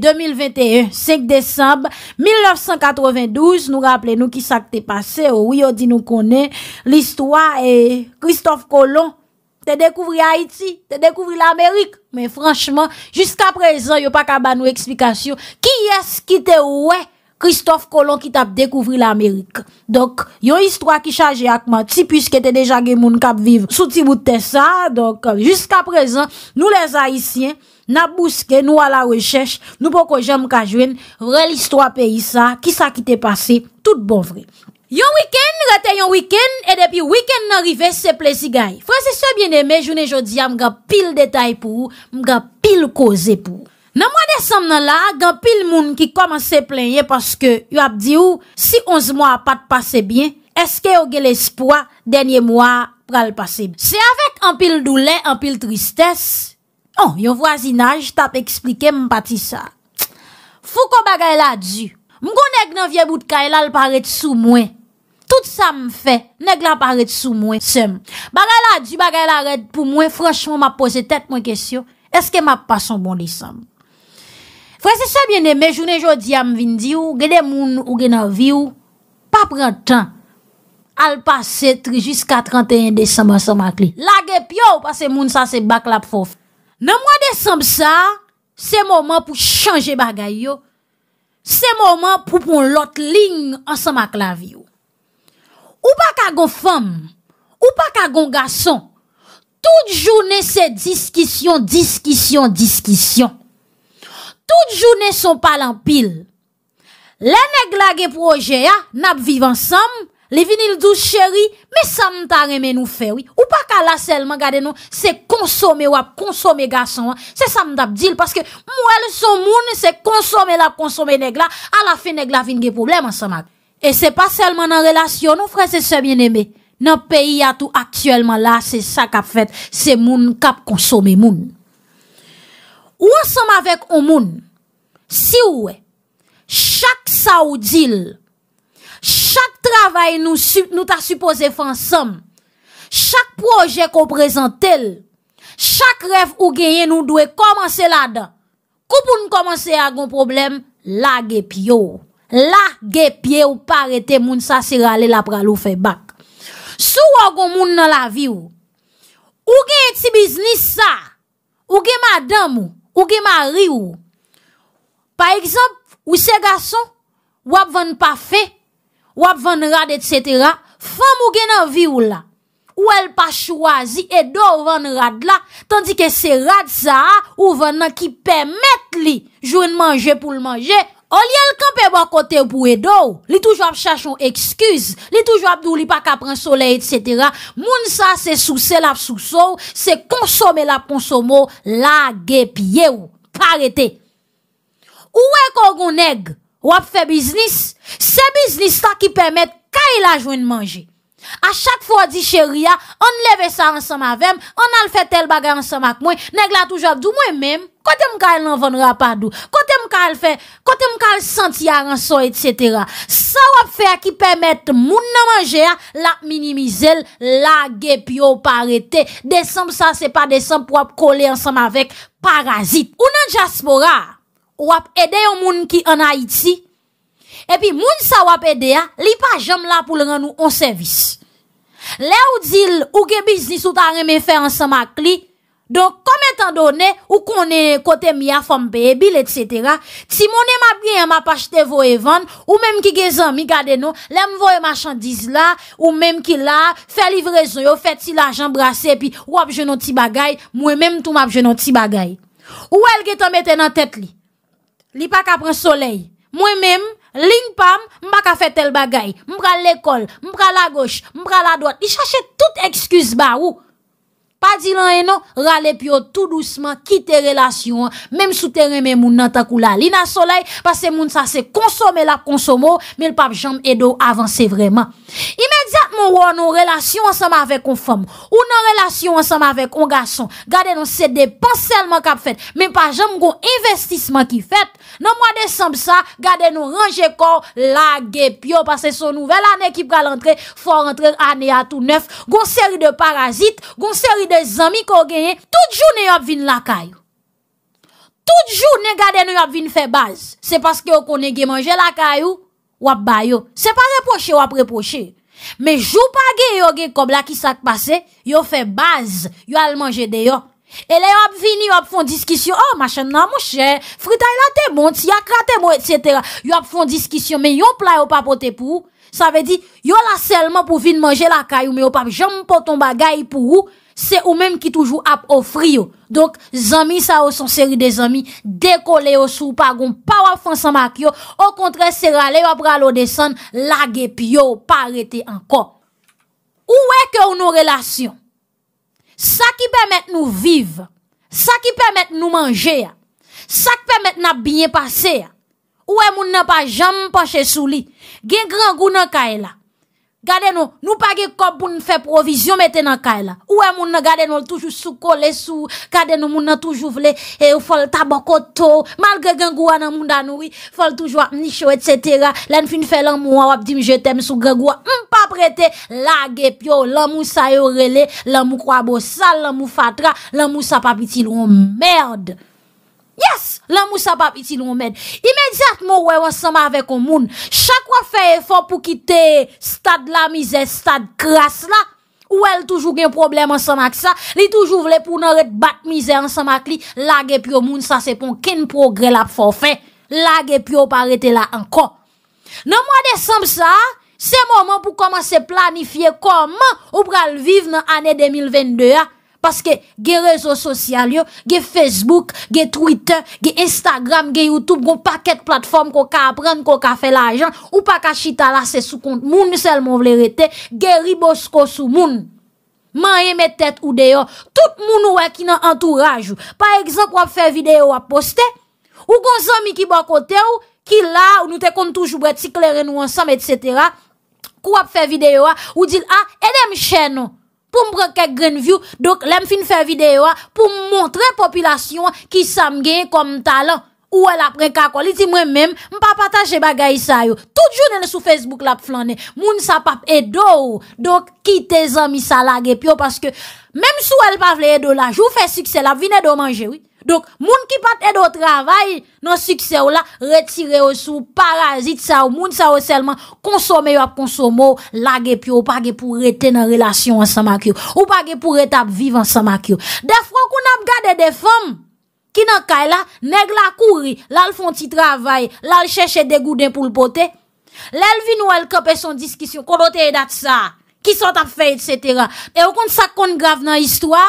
2021, 5 decemb, 1992, nou rappele nou ki sa kte pase, ou yodi nou kone, li istwa e Christophe Colomb. Te dekouvri Haiti, te dekouvri l'Amérique Men franchement, jusqu'a prezant Yo pa ka ban nou eksplikasyon Ki es ki te wè Christophe Colomb ki te ap dekouvri l'Amérique Donk, yon histwa ki chaje akman Ti pwiske te deja gen moun kap viv Souti bout te sa Donk, jusqu'a prezant, nou les Haitien Na bouske, nou a la rechèche Nou poko jèm kajwen Vrel histwa peyi sa, ki sa ki te pase Tout bon vre Yon wikend, rete yon wikend, e depi wikend nan rive, se ple si gay. Fransese bien eme, joun e jodia, mga pil detay pou, mga pil koze pou. Nan mwa desam nan la, mga pil moun ki koman se pleye paske yon ap di ou, si 11 mwa pat pase bien, eske yon gen l'espoi denye mwa pral pase. Se avek an pil doulen, an pil tristes, oh, yon voisinaj, tap eksplike mpa ti sa. Fou ko bagay la di. Mgo neg nan vie bout ka, elal pare tsu mwen. Tout sa m fè, nè glap arèd sou mwen sem. Bagay la di, bagay la rèd pou mwen, Franchman, bon m ap pose tèt mwen kesyon, Eske m ap pason bon disam? Fransè sa bienemè, jounè jodi am vindi ou, Gede moun ou gen avi ou, Pa prantan, Al pase tri jiska 31 desam ansan makli. Lagè pyo ou pase moun sa se baklap fof. Nan mwen desam sa, Se mouman pou chanje bagay yo, Se mouman pou pou lot ling ansan makla vi yo. Ou pa ka gon fèm, ou pa ka gon gason, tout jounè se diskisyon, diskisyon, diskisyon. Tout jounè son palan pil. Le negla gen proje ya, nap viv ansam, le vinil dou chèri, me sam ta remen ou fè wè. Ou pa ka la sel man gade nou, se konsome wap, konsome gason wap. Se sam dap dil, paske mwèl son moun se konsome wap, konsome negla, ala fe negla vin gen problem ansam ak. E se pa selman nan relasyon ou fre se se bieneme. Nan peyi atou aktuelman la se sa kap fet. Se moun kap konsome moun. Ou ansam avek ou moun. Si ou we. Chak sa ou dil. Chak travay nou ta suppose fan sam. Chak proje kon prezentel. Chak ref ou genye nou dwe komanse la dan. Kou pou nou komanse agon problem. Lag e pyo ou. La ge pye ou pa rete moun sa si rale la pralou fe bak. Sou wakon moun nan la vi ou, ou gen yon ti biznis sa, ou gen ma dam ou, ou gen ma ri ou, pa ekzamp, ou se gason, wap ven pa fe, wap ven rad et setera, fam ou gen nan vi ou la, ou el pa chwazi edo ou ven rad la, tandi ke se rad sa a, ou ven nan ki pèmèt li, joun manje pou l manje, O li elkan pe ba kote ou pou edou, li toujwa ap chachon ekskuz, li toujwa ap dou li pa kapran sole et setera, moun sa se sou sel ap sou sou, se konsome la konsomo, la gepye ou, parete. Ou e kongon neg wap fe biznis, se biznis ta ki pemet ka il e a jwen manje. A chak fwo di cherya, an leve sa ansam avem An al fwe tel bagay ansam ak mwen Neg la toujav dou mwen mem Kote mka el nan von rapa dou Kote mka el fwe, kote mka el santi a anson et cetera Sa wap fwe ki pemet moun nan manjea La minimizel, la gepyo parete Desem sa se pa desem pou wap kole ansam avek Parazit Unan jaspora wap ede yon moun ki an Haiti epi moun sa wap ede ya, li pa jom la pou l ran nou on servis. Le ou dil ou ge biznis ou ta reme fe ansan mak li, donk kometan do ne, ou konen kote miya, fompeye, bil et setera, ti mounen ma bie yon ma pachete vo evan, ou menm ki ge zan mi gade nou, lem vo e machandiz la, ou menm ki la, fe livrezo yo, fe ti la jom brase, epi wap jenon ti bagay, mwen menm tou map jenon ti bagay. Ou el ge to mette nan tet li? Li pa ka pren soley, mwen menm, Ling pam, mba ka fè tel bagay. Mbra l'ekol, mbra la goch, mbra la doat. I chache tout ekskuse ba wouk. pa di lan eno, rale pyo tout lousman, kite relasyon, mem sou teren men moun nan takou la lina soley pase moun sa se konsome la konsomo, men pap jam edo avanse vreman. Imediat moun wou an nou relasyon ansam avek on fam ou nan relasyon ansam avek on gason gade nou sede panselman kap fet men pa jam goun investisman ki fet, nan mwade samp sa gade nou range kor, lage pyo pase sou nouvel ane ki pral entre for entre ane a tou neuf goun seri de parazit, goun seri de zami ko genye, tout jou ne yop vin lakay. Tout jou ne gade nou yop vin febaz. Se paske yo konen gen manje lakay ou, wap bayo. Se pa repoche, wap repoche. Me jou pa gen yo gen kob la ki sak pase, yo febaz, yo al manje de yo. E le yop vin, yop fon diskisyon, oh machan nan mou chè, fritay la te mont, si akra te mou, bon, et cetera. Yop fon diskisyon, men yop la yo pa pote pou ou, sa ve di, yo la selman pou vin manje lakay ou, men yo pa jom poton bagay pou ou, Se ou menm ki toujou ap ofri yo. Donk zami sa ou son seri de zami. Dekole yo sou pa goun. Pa wap fonsan mak yo. Ou kontre se rale yo ap ralo desan. Lage pi yo ou pa arete anko. Ou we ke ou nou relasyon? Sa ki pemet nou vive. Sa ki pemet nou manje ya. Sa ki pemet nap bine pase ya. Ou we moun nan pa jam pa che sou li. Gen gran goun nan ka e la. Gade nou, nou page kop pou nou fè provizyon metè nan kay la. Ouè e moun nan gade nou l toujou souko lè sou, gade nou moun nan toujou vle, e ou fol tabakotou, mal gre gen gwa nan moun danoui, fol toujwa nisho etc. Len fin fè lan mou wap di mje tem sou gre gwa mpa prete, la gep yo, la mou sa yo rele, la mou kwa bo sal, la mou fatra, la mou sa papitilou mmerd. Yes! La mousa pap iti nou men. Imediat mou wè wansama avè kon moun. Chak wè fè e fò pou kite stade la mizè, stade kras la. Wè l toujou gen problem wansama ksa. Li toujou vle pou nan ret bat mizè wansama kli. Lagè pyo moun sa se pon ken progrè la fò fè. Lagè pyo pa rete la ankon. Nan mou adè samp sa, se mou moun pou komanse planifiye konman. Ou pral vive nan anè 2022 a. Paske ge rezo sosyal yo, ge Facebook, ge Twitter, ge Instagram, ge Youtube, go paket platform kon ka apren, kon ka fe la ajan, ou pak a chita la se sou kont, moun sel moun vle rete, ge ribos ko sou moun. Manye metet ou deyo, tout moun ouwe ki nan antouraj yo. Pa egzan kwa ap fe videyo ap poste, ou kon zanmi ki bakote ou, ki la ou nou te kontoujou bret, si kleren nou ansam, etc. Kwa ap fe videyo a, ou dil a, ah, edem chen nou. pou m brekèk Grenview, dok lèm fin fè videyo a, pou m montre popilasyon ki sa m genye kom talan, ou el apren kakoliti mwen mèm, m pa patache bagay sa yo. Tout joun el sou Facebook lap flanè, moun sa pap edo ou, dok kite zan mi sa lagè pyo, paske mèm sou el pa vle edo la, jou fè siksel ap, vine do manje wè. Donk, moun ki pat edo travay, nan sikse ou la, retire ou sou, parazit sa ou, moun sa ou selman, konsome ou ap konsome ou, lage pyo, ou page pou reten an relasyon an samakyo, ou page pou reta ap viv an samakyo. De fronk ou nap gade de fem, ki nan kay la, neg la kouri, lal fonti travay, lal cheshe degou den pou lpotè, lel vi nou el kapè son diskisyon, konote edat sa, ki sot ap fe, etc. E ou kont sa kon grav nan histwa,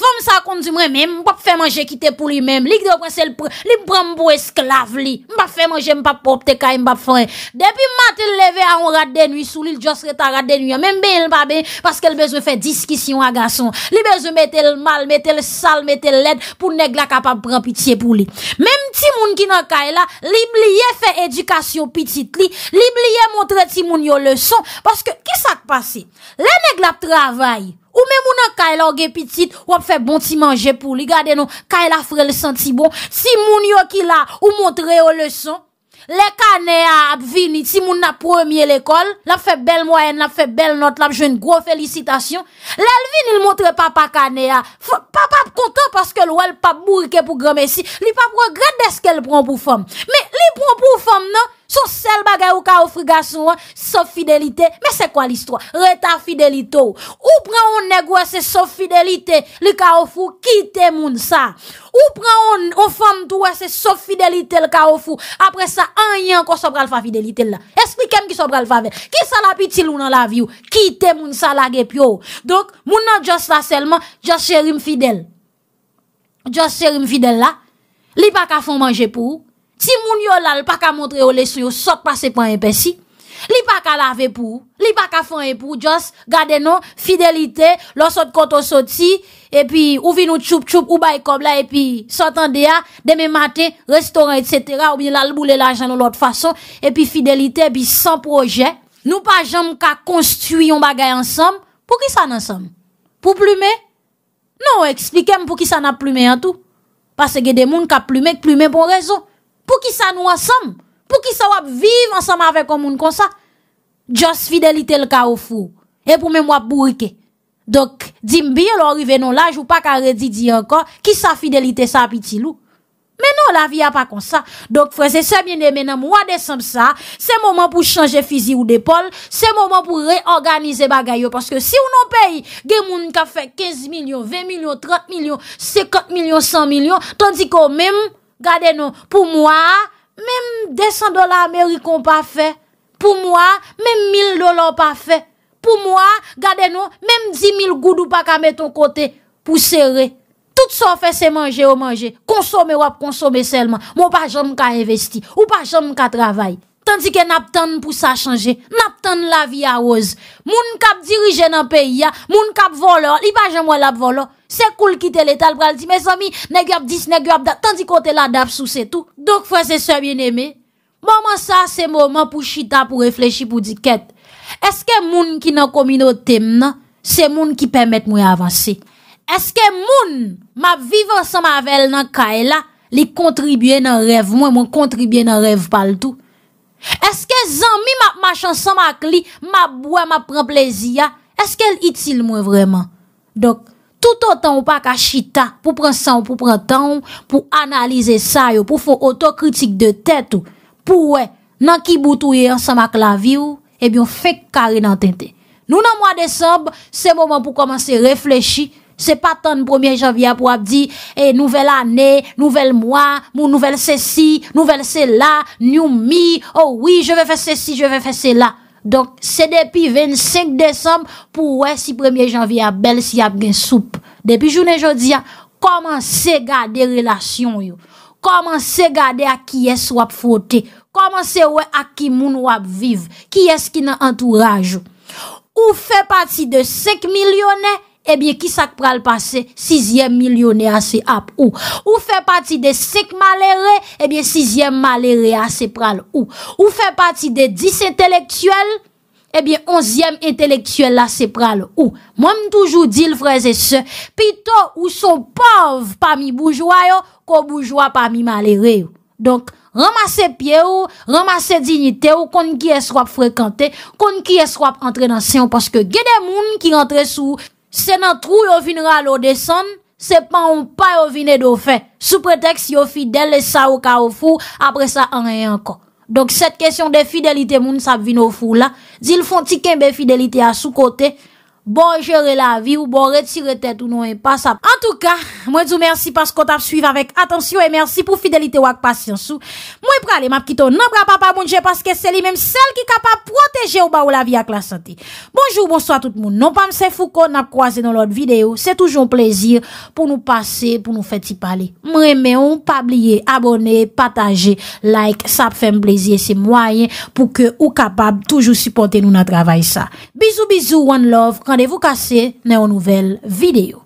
Fom sa konzumre men, mbap fè manje kite pou li men. Li kde oprese li pranm pou esklave li. Mbap fè manje mbap popte ka, mbap fwen. Depi matil leve a on rad denwi, sou li ljo sret a rad denwi. Mbem ben, mbap ben, paske li bezon fè diskisyon a gason. Li bezon metel mal, metel sal, metel led pou negla kapap pran pitiye pou li. Mem ti moun ki nan ka e la, li blye fè edukasyon pitiye li. Li blye mwotre ti moun yo leson. Paske ki sa kpase? Le negla travaye. Ou men moun an kay la ouge pitit, wap fe bon ti manje pou li. Gade nou, kay la fre le senti bon. Si moun yo ki la ou montre yo le son, le kane a ap vini, si moun na premye le kol, la fe bel mwayen, la fe bel not, la fe jen gro felicitasyon. Le al vini, il montre papa kane a. Papa ap konta, paske lou al pap bourke pou grome si. Li pap regrede de skèl pran pou fom. Me li pran pou fom nan, Sos sel bagay ou ka ofri gason wè, so fidelite, mè se kwa listwa? Reta fidelite ou. Ou pran ou negwese so fidelite, li ka ofu, kite moun sa. Ou pran ou ofan touwese so fidelite, li ka ofu, apre sa, an yon kon so pral fa fidelite la. Esplikem ki so pral fa ven. Ki sa la pitil ou nan la vi ou? Kite moun sa la ge pyo ou. Dok, moun nan Jos la selman, Jos serim fidel. Jos serim fidel la, li pa ka fon manje pou ou? Ti moun yo lal pa ka montre ou lesu yo sot pa se pan e pe si. Li pa ka lave pou. Li pa ka fany e pou. Just gade nou. Fidelite. Lorsot koto soti. E pi ouvi nou tchoup tchoup. Ou bay kobla. E pi sotan deya. Deme mate. Restoran et cetera. Ou bi lal boule lajan nou lot fason. E pi fidelite bi e san proje. Nou pa jom ka konstuyon bagay ansam. Pou ki sa nan ansam? Pou plume? Nou eksplikem pou ki sa nan plume an tou. Pase ge de moun ka plume. Plume pou rezon. pou ki sa nou ansam, pou ki sa wap vive ansam avèk an moun konsa, just fidelite lka ou fou, e pou mè mwap bourke. Dok, dimbi yo lò rive non laj, ou pa kare didi an kon, ki sa fidelite sa apiti lou. Mè non, la vi a pa konsa. Dok, freze, se mè mè nan mwade sam sa, se mwaman pou chanje fizi ou depol, se mwaman pou reorganize bagay yo, paske si ou nan peyi, gen moun ka fe 15 milyon, 20 milyon, 30 milyon, 50 milyon, 100 milyon, tandi kon mè mwen, Gade nou, pou mwa, mèm 200 dolar Amerikon pa fe, pou mwa, mèm 1000 dolar pa fe, pou mwa, gade nou, mèm 10 000 goudou pa ka met ton kote, pou serre. Tout sa fè se manje ou manje. Konsome wap, konsome selman. Mwen pa jom ka investi, ou pa jom ka travay. Tandikè nap tande pou sa chanje, nap tande la vi a oz. Moun kap dirije nan peyi ya, moun kap volor, li bajan mwen lap volor. Se koul kite letal pral ti, me somi negyap dis, negyap dat, tandikote la dap sou se tou. Dok fwese se mwen eme, moun sa se moun mwen pou chita, pou reflechi, pou diket. Eske moun ki nan komi nou tem nan, se moun ki pemet mwen avanse. Eske moun mwen vivan sa mavel nan kae la, li kontribye nan rev mwen, mwen kontribye nan rev pal tou. Eske zan mi ma chansan mak li Ma bwe, ma pren plezi ya Eske el itil mwen vreman Dok, tout o tan ou pa ka chita Pou pren san ou pou pren tan ou Pou analize sa yo Pou fò otokritik de tèt ou Pou wè, nan ki boutouye ansan mak la vi ou Ebyon fèk kare nan tente Nou nan mwa desob Se mouman pou komanse reflechi Se pa tan 1 janvye ap wap di, nouvel ane, nouvel mwa, nouvel se si, nouvel se la, noumi, ouwi, je ve fe se si, je ve fe se la. Donk, se depi 25 december, pou wè si 1 janvye ap bel, si ap gen soupe. Depi jounen joudia, koman se gade relasyon yo? Koman se gade a ki es wap fote? Koman se wè a ki moun wap viv? Ki es ki nan antouraj yo? Ou fe pati de 5 milyonè? Ebyen eh kisak pral pase Sizyem milyone ase ap Ou fe pati de sek malere Ebyen eh sizyem malere ase ah, pral Ou fe pati de dis inteleksuel Ebyen eh onzyem inteleksuel ase pral Ou Mwen m m'm toujou dil freze se Pito ou son pav Pami boujwayo Ko boujwa pami malere Donk ramase pie ou Ramase dinite ou Kon ki eswap frekante Kon ki eswap entre dansen Ou paske gede moun ki rentre sou ou Se nan trou yo vin ral ou deson, se pan ou pa yo vine do fe. Sou preteks yo fidel sa ou ka ou fou, apre sa an re an kon. Dok set kesyon de fidelite moun sa vin ou fou la, zil fon ti kenbe fidelite a sou kote. bon jere la vi ou bon retire tet ou nou e pas sa. En tou ka, mwen djou mersi paskot ap suive avek. Atensyon e mersi pou fidelite wak pasyansou. Mwen prale map kito nabra pa pa mounje paske se li menm sel ki kapap proteje ou ba ou la vi ak la sante. Bonjou, bonso a tout moun. Non pam se fou kon ap kwaze nou lot videyo. Se toujoun plezir pou nou pase, pou nou feti pale. Mwen mèon, pabliye, abone, pataje, like, sap fèm plezye se mwayen pou ke ou kapap toujou suporte nou nan travay sa. Bizou, bizou, one love, kande vous casser dans nouvelles nouvelle vidéo.